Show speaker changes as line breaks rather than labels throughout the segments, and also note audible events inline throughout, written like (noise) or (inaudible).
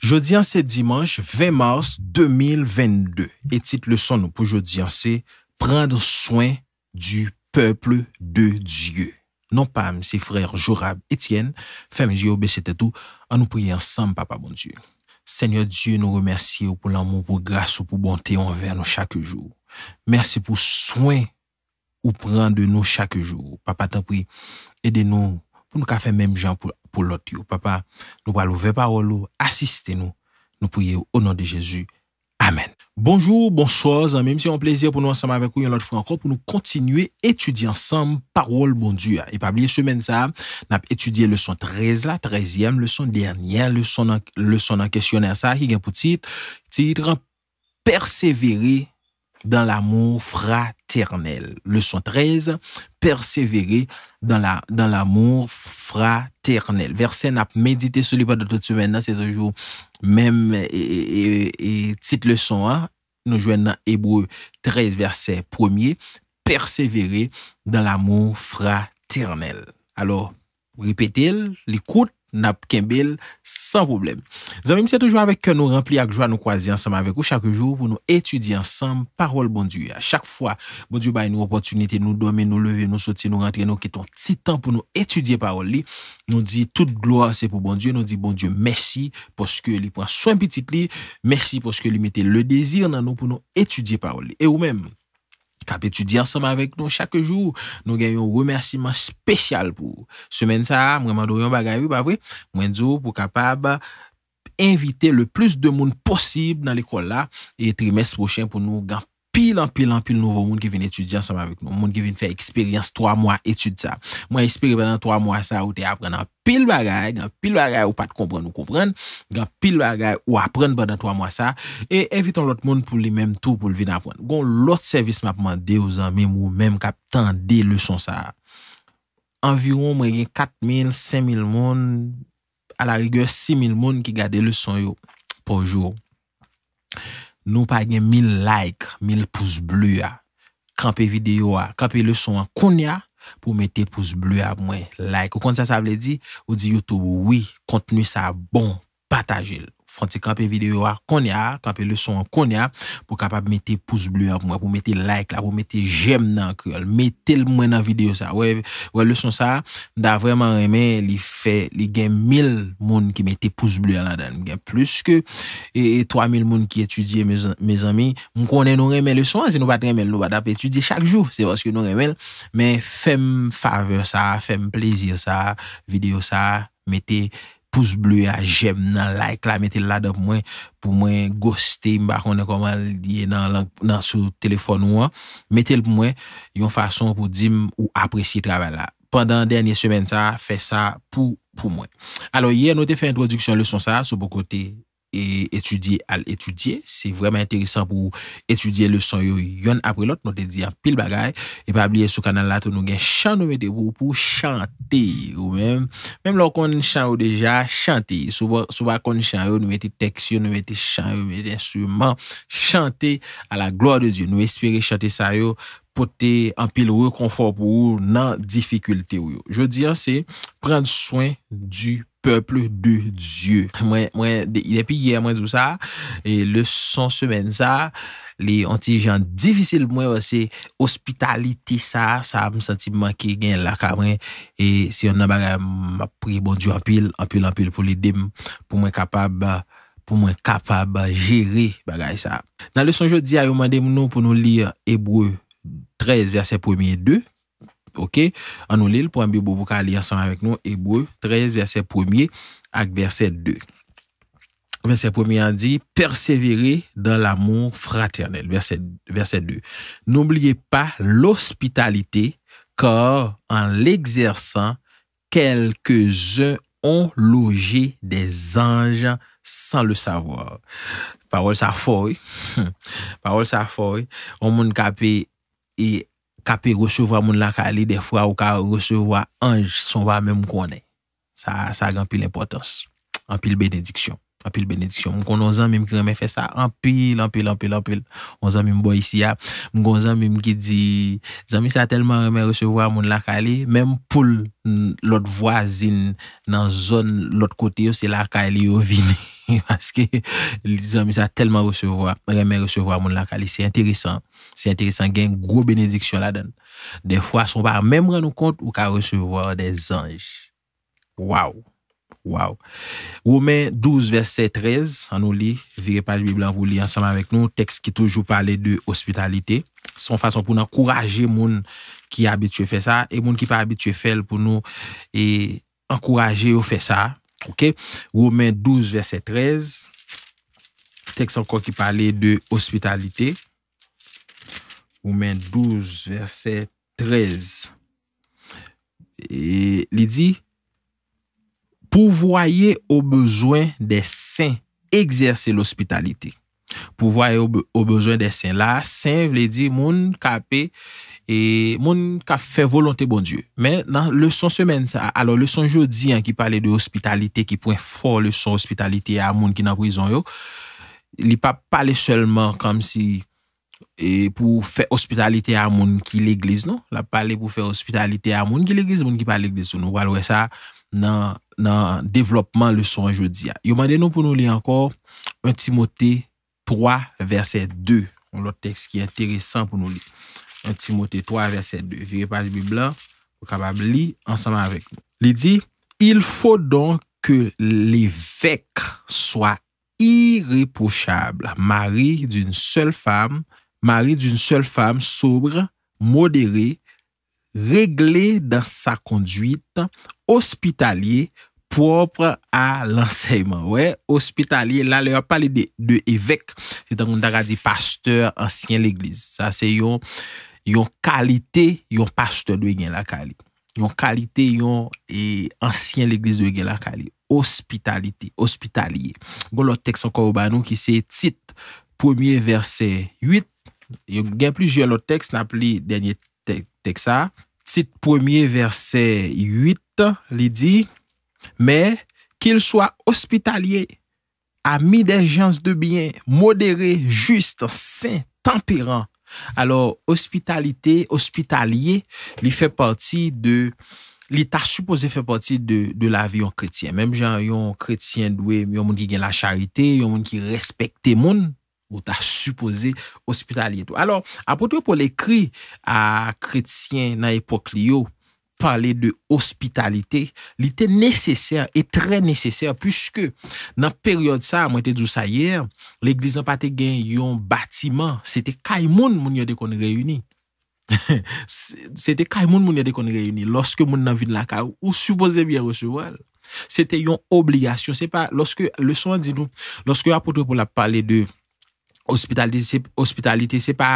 Jodi anse dimanche, 20 mars 2022, etit le son nou pou jodi anse, Prande soyn du peple de Diyo. Non pam, se frer Jorab Etienne, feme Diyo, beset etou, an nou priye ansam, papa bon Diyo. Senyor Diyo nou remersi ou pou l'amou, pou gras ou pou bonte, ou an ver nou chak jou. Mersi pou soyn ou prende nou chak jou. Papa tan pri, ede nou. pou nou kafe menm jan pou lot yo. Papa, nou pa lou ve parolou, asiste nou, nou pou ye ou, o non de Jezu, amen. Bonjour, bonsoz, mèm si yon plèzi pou nou ansanm avèk ou yon lot fwenkò, pou nou kontinuy etudi ansanm parol bondu ya. Epabliye semen sa, nap etudye lèson trez la, trezièm, lèson dènyè, lèson nan kèsyonè sa, ki gen pou tit, tit ran perseveri dans l'amour fraternel. Leçon 13, persévérer dans la dans l'amour fraternel. Verset n'a médité celui pas de toute semaine, c'est toujours même et, et, leçon hein. nous jouons dans Hébreu 13 verset 1 persévérer dans l'amour fraternel. Alors, répétez-le, l'écoute Nap kembel, san poublem. Zanmim se toujou avèk ke nou rempli ak jwa nou kwazi ansam avèk ou chak jou pou nou etudi ansam parol bon diyo. A chak fwa, bon diyo bay nou opotunite nou dome, nou leve, nou soti, nou rentre, nou keton titan pou nou etudie parol li. Nou di tout gloa se pou bon diyo, nou di bon diyo mèsi poske li pran soyn pitit li, mèsi poske li mite le dezir nan nou pou nou etudie parol li. E ou mèm. Kap etudiant som avek nou chake jou, nou gen yon remersiman spesyal pou semen sa, mwen mandouryon bagayou, mwen djou pou kapab invite le plus de moun posib nan l'ekol la, e trimest prochen pou nou gant. pil an, pil an, pil nouvo moun ki vin etudi an som avik moun, moun ki vin fe eksperyans 3 mwa etudi sa. Mwen ekspery banan 3 mwa sa ou te aprenan pil bagay, gan pil bagay ou pat kompren ou kompren, gan pil bagay ou apren banan 3 mwa sa, e eviton lot moun pou li menm tou pou li vin apren. Gon lot servis mapman de ou zan menm ou menm kap tan de luson sa. Environ mwen gen 4 mil, 5 mil moun, ala rigyo 6 mil moun ki gade luson yo pou jwo. Po. Nou pa gen 1000 like, 1000 pouce blu ya. Kanpe video ya, kanpe le son an kon ya pou mete pouce blu ya mwen like. Ou konti sa sa vle di, ou di YouTube ou oui, kontinu sa bon, pata jil. fwant se kape videyo wak kon ya, kape leson wak kon ya, pou kapap mette pouz blu an pou mwen, pou mette like la, pou mette jem nan kyo, mette l mwen nan videyo sa, wè l leson sa, mda vwèman remè li fè, li gen mil moun ki mette pouz blu an la, gen plus ke, e 3000 e, moun ki etudye, mè zami, mkwone nou remè leson, se nou bat remè, nou bat ap etudye chak jou, se wòske nou remè, mè fem fave sa, fem plezir sa, videyo sa, mette, Pous blu ya, jem nan like la, metel la do pou mwen, pou mwen goste mba kon nekoman liye nan sou telefon wan. Metel pou mwen yon fason pou di m ou apresye trabe la. Pendan denye semen sa, fe sa pou pou mwen. Alo ye, nou te fe introdiksyon le son sa sou bon pou kote. Et étudier al étudier. C'est vraiment intéressant pour étudier le son yo yon apre l'autre. Nous te dis en pile bagaille. Et pas oublier, sous le canal de la tournée, nous guen chant nous mettez pour chanter. Même lorsqu'on chante déjà, chanter. Souvent quand on chante, nous mettez texte, nous mettez chant, nous mettez instrument. Chanter à la gloire de Dieu. Nous espérer chanter ça yo, porter en pile reconfort pour nous, non difficulté yo yo. Je dis, c'est prendre soin du poids. Mwen, mwen, depi gen mwen zou sa, le son semen sa, li an ti jan difisil mwen wese, ospitaliti sa, sa m senti man ki gen laka mwen, e si yon nan bagay m apri bonjou anpil, anpil, anpil pou li dem pou mwen kapab, pou mwen kapab jere bagay sa. Nan le son jodi a yo mwen dem nou pou nou li ebreu 13 verset pwemye 2. OK? nous lis, le point bibou pour ka ensemble avec 13, verset 1 avec verset 2. Verset 1 dit, dit persévérer dans l'amour fraternel. Verset, 2. N'oubliez pas l'hospitalité, car en l'exerçant, quelques-uns ont logé des anges sans le savoir. Parole sa foi (laughs) Parole sa foi On monde capé e, et kape resevwa moun lakali defwa ou ka resevwa anj son va men mkwone. Sa agan pil importans, an pil benediksyon, an pil benediksyon. Mkonon zan men ki reme fe sa, an pil, an pil, an pil, an pil, mkonon zan men mbo isya, mkonon zan men mki di, zan men sa telman reme resevwa moun lakali, men mpoul lot vwazin nan zon lot kote yo se lakali yo vine. (laughs) (laughs) Parce que les amis a tellement recevoir. On aime recevoir mon lakali. C'est intéressant. C'est intéressant. Il y a une grosse bénédiction là-dedans. Des fois, on va même rendre compte qu'on va recevoir des anges. Waouh! Waouh! Ou même 12 verset 13, on ou lit, je ne virais pas le Bible, on ou lit ensemble avec nous, texte qui toujours parle de hospitalité. Son façon pour encourager mon qui habitue fait ça et mon qui pas habitue fait pour nous et encourager ou fait ça. Ok? Romains 12, verset 13. Texte encore qui parlait de hospitalité. Romains 12, verset 13. Et il dit, pourvoyez aux besoins des saints, exercez l'hospitalité. pou voye bon non? ou bezwen desen. La, sen vle di, moun ka pe e moun ka fe volonte bondye. Men, nan le son semen sa, alo le son jodi an ki pale de ospitalite ki pwen for le son ospitalite a moun ki nan kouison yo, li pa pale selman kam si, e pou fe ospitalite a moun ki l'eglise non? La pale pou fe ospitalite a moun ki l'eglise, moun ki pale l'eglise. Nou, walwe sa nan, nan, devlopman le son jodi an. Yo mande nou pou nou li ankor, un ti mote 3, verset 2. On l'autre texte qui est intéressant pour nous lire. 1 Timothée 3, verset 2. Virez pas le Bible, capable lire ensemble avec nous. Il dit, il faut donc que l'évêque soit irréprochable, mari d'une seule femme, mari d'une seule femme, sobre, modéré, réglé dans sa conduite, hospitalier, Propre a l'enseyman. Wè, ospitalye. La lè yon pali de evek. Se tan koun da gadi pasteur, ansyen l'eglize. Sa se yon kalite, yon pasteur dwe gen la kalite. Yon kalite yon ansyen l'eglize dwe gen la kalite. Ospitalite, ospitalye. Gon lot tek san kou ban nou ki se tit. Poumiye verse 8. Yon gen pli jè lot tek. La pli denye tek sa. Tit poumiye verse 8. Li di... Mè, kil swa ospitalye, ami de jans de byen, modere, jist, sen, temperan. Alors, ospitalite, ospitalye, li fè parti de, li ta suppose fè parti de la vi yon kretien. Mèm jan yon kretien dwe, yon moun ki gen la charite, yon moun ki respekte moun, ou ta suppose ospitalye. Alors, apotwe pou l'ekri a kretien nan epok li yo, pale de ospitalite, li te neseser, e tre neseser, pwiske nan peryode sa, mwen te djou sa yer, l'eglizan pate gen yon batiman, sete kay moun moun yote kon reyuni, sete kay moun moun yote kon reyuni, loske moun nan vin la kar, (laughs) ou souboze biye rousi wale, sete yon obligasyon, se pa loske le son di nou, loske apotre pou la pale de ospitalite, se pa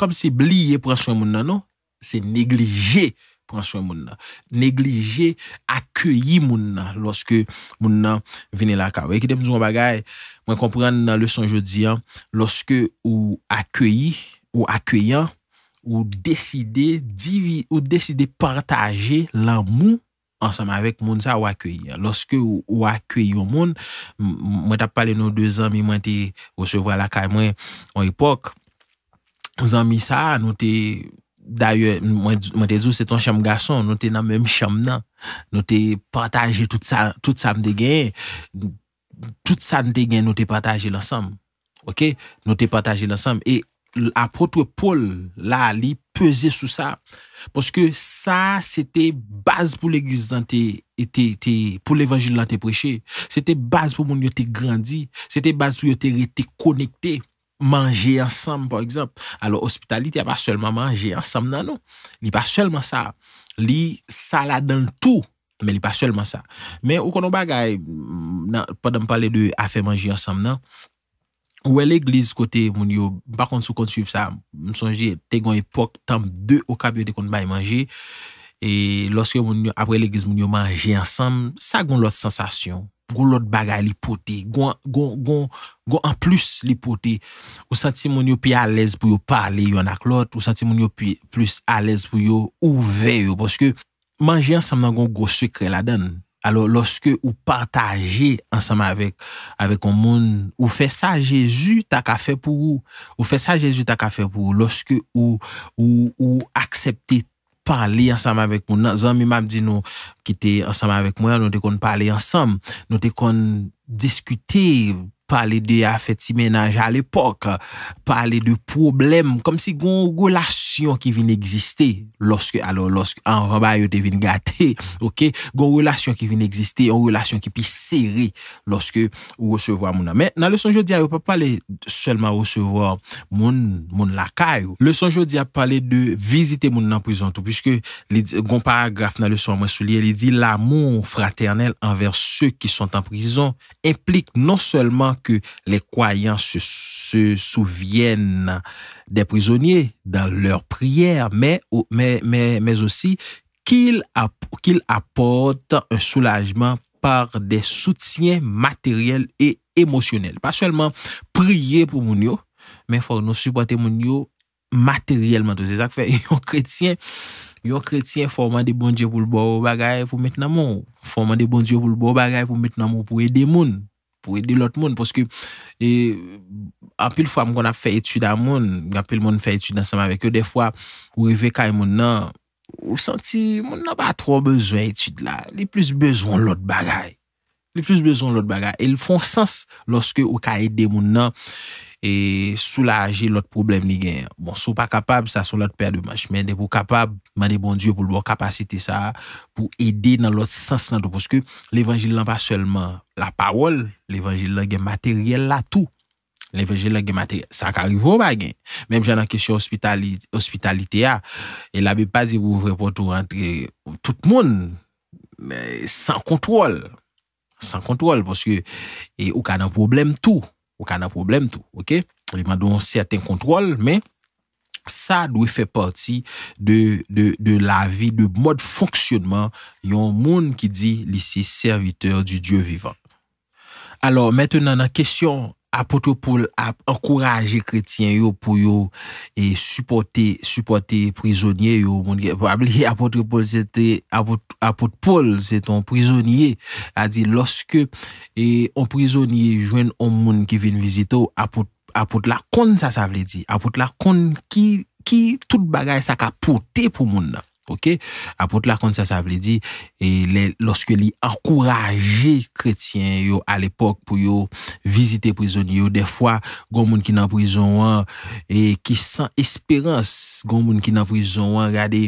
kom se bliye pou la son moun nanon, se neglije pranswen moun nan. Neglije, akyeyi moun nan, loske moun nan vini la ka. Ekite mzoun bagay, mwen kompren nan leson jodi, loske ou akyeyi, ou akyeyan, ou deside partaje lan moun ansanman vek moun sa ou akyeyi. Loske ou akyeyi moun, mwen tap pale nou de zanmi mwen te osevwa la ka. Mwen, an ipok, zanmi sa, nou te... D'ayon, mwen te zou, se ton chanm gason, nou te nan menm chanm nan. Nou te pataje tout sa mde gen. Tout sa mde gen nou te pataje lansam. Ok? Nou te pataje lansam. E apotwe Paul la li peze sou sa. Poske sa, se te baz pou l'Egizan te, te, te, pou l'Evangile lan te preche. Se te baz pou moun yo te grandi. Se te baz pou yo te rete konekte. manje ansam, por ekzamp. Alo, ospitalite, ya pa selman manje ansam nan nou. Li pa selman sa. Li saladantou, men li pa selman sa. Men, ou konon bagay, mm, nan, padan pale de afe manje ansam nan, ouwe, l'eglis kote, moun yo, bakon sou konsuif sa, msonje, te gwen epok, tanp 2, okabye de kon bay manje, e loske moun yo, apre l'eglis moun yo manje ansam, sa gwen lot sensasyon. Goun lot bagay li pote, goun an plus li pote. Ou santi moun yo pi alez pou yo pale yon ak lot, ou santi moun yo pi plus alez pou yo ouve yo. Poske manje ansam nan goun goswe kre la den. Alo loske ou partaje ansam nan avek on moun, ou fe sa Jezu tak a fe pou ou. Ou fe sa Jezu tak a fe pou ou, loske ou aksepte. parli ansam avèk mwen. Zan mi map di nou ki te ansam avèk mwen, nou te kon parli ansam, nou te kon diskute, parli de afet si menaj al epok, parli de problem, kom si goun goun la sou, ki vin egziste loske alo loske an raba yo devin gate (laughs) ok, gon relasyon ki vin egziste yon relasyon ki pi seri loske ou resevo a moun an. Men nan le son jodi a yo pa pale selman resevo a moun lakay le son jodi a pale de vizite moun nan prizon tou, pwiske gon paragraf nan le son mwen souli li di l'amon fraternel anver non se ki son tan prizon implik non selman ke le kwayan se souvien den prizonye dan lor prier, men osi kil apote soulajman par de soutien materyel e emosyonel. Pas selman priye pou moun yo, men fòr nou subate moun yo materyelman. Yon kretien fòrman de bonje pou l'bo bagay pou metnamon. Fòrman de bonje pou l'bo bagay pou metnamon pou edemoun. pou edi non, lot moun, poske apil fwa mwen kon ap fè etude a moun, apil moun fè etude anseman vek yo, de fwa ou e vek ay moun nan, ou santi moun nan ba tro bezwen etude la, li plus bezwen lot bagay, li plus bezwen lot bagay, el fon sens loske ou ka edi moun nan, E sou la aje lot problem ni gen. Bon sou pa kapab, sa sou lot per de manjmen. De pou kapab, man e bon die pou lbo kapasite sa. Pou ede nan lot sens nan to. Pou se ke l'Evangile lan pa selman la parol. L'Evangile lan gen materiel la tou. L'Evangile lan gen materiel. Sa ka rivo ma gen. Mem jen an kesye hospitalite a. E la be pa ze pou vrepo tou rentre. Tout moun. San kontrol. San kontrol. Pou se ke ou ka nan problem tou. Ou ka na problem tou, ok? On li man don certain kontrol, men sa dwi fe pati de la vi, de mod fonksyonman yon moun ki di lisi serviteur di Diyo vivant. Alors, mettenan nan kesyon apotre Paul ap enkouraje kretien yo pou yo e supporte, supporte prizonye yo, apotre Paul, apotre Paul, se ton prizonye, a di loske, e on prizonye jwen om moun ki vin vizite ou, apotre la kon sa sa vle di, apotre la kon ki, ki tout bagay sa ka pote pou moun nan. apot la kont sa sa vle di e loske li ankoraje kretyen yo al epok pou yo vizite prizon yo, defwa goun moun ki nan prizon wan e ki san esperans goun moun ki nan prizon wan gade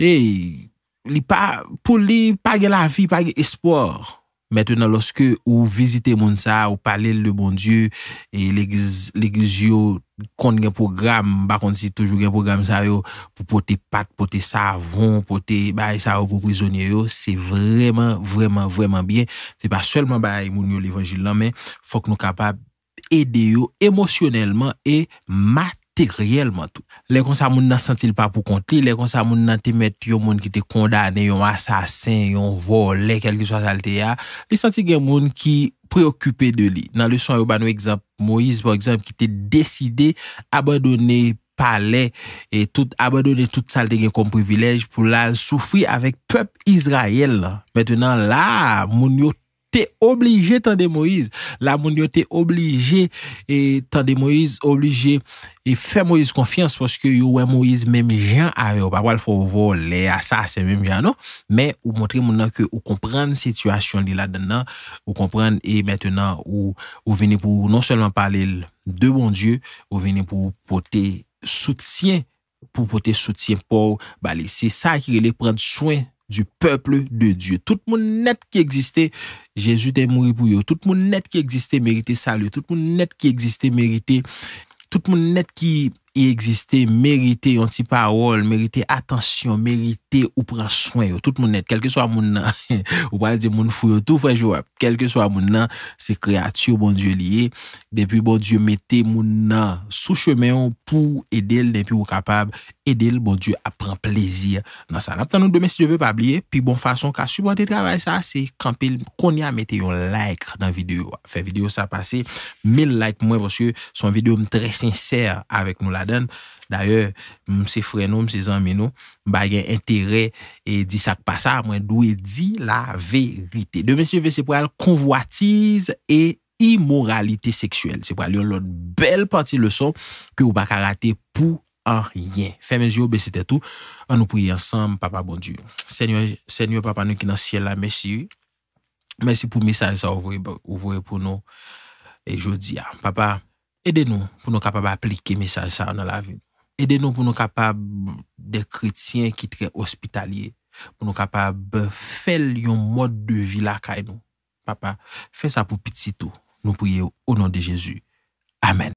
e, pou li page la vi, page espor Mètè nan lòske ou vizite moun sa, ou pale lè moun djè, lè giz yo kont gen program, ba kont si toujou gen program sa yo, pou pote pat, pote savon, pote bayi sa yo pou prizonye yo, se vremen, vremen, vremen byen. Se pa selman bayi moun yo l'Evangile nan men, fòk nou kapab ede yo emosyonelman e mat. te riyelman tou. Lè kon sa moun nan sentil pa pou konti, lè kon sa moun nan te met yon moun ki te kondane, yon asasen, yon vole, kel ki swa salte ya, li senti gen moun ki preokupè de li. Nan le son yon banou Moïse, por eksemp, ki te deside abadone pale e abadone tout salte gen kon privilej pou lal soufri avèk pep Izraël. Mètè nan la, moun yot Te oblige tan de Moïse. La moun yo te oblige. E tan de Moïse oblige. E fe Moïse konfians. Pwoske yo wè Moïse mèm jen a yo. Pa wèl fò wò lè a sa. Se mèm jen anon. Mè ou mwotre moun anke ou komprenn situasyon li la dè nan. Ou komprenn. E mètè nan ou vène pou non selman pale de bon dieu. Ou vène pou pote soutien. Pou pote soutien pou bali. Se sa ki gèlè prenn souen. du peuple de Dieu. Tout le monde net qui existait, Jésus est mort pour eux. Tout le monde net qui existait méritait salut. Tout le monde net qui existait méritait. Tout le monde net qui e egziste, merite yon ti parol, merite atensyon, merite ou pran swen yo, tout moun net, kelke swa moun nan, (laughs) ou pal di moun fuyo, tout fwen jwa, kelke swa moun nan, se kreati ou bon die liye, depi bon die mette moun nan sou chemeyon pou edel depi ou kapab, edel bon die apren plezir nan san. Aptan nou demen si je ve pa ablie, pi bon fason ka subwate de gavay sa, se kampil konya mette yon like nan video, fe video sa pase, 1000 like mwen vwosye, son video mwen mwen mwen mwen mwen mwen mwen mwen mwen mwen mwen mwen mwen mwen mwen m Dan, d'ayor, mse fre nou, mse zanmen nou, ba yon entere di sak pa sa, mwen dwe di la verite. De msye vese pou al konvoatize e imoralite seksuel. Se pou al yon lot bel pati le son ke ou baka rate pou an yon. Fèmè zyo, be se te tou, an nou priye ansam, papa bon diyo. Sènyo papa nou ki nan siel la msye, msye pou misaj sa ou vwe pou nou e jodi ya. Papa. Ede nou pou nou kapab aplike mesaj sa anan la vi. Ede nou pou nou kapab de kritien ki tre ospitalye. Pou nou kapab fel yon mod de vi la kay nou. Papa, fe sa pou piti sitou. Nou priye ou nan de Jezu. Amen.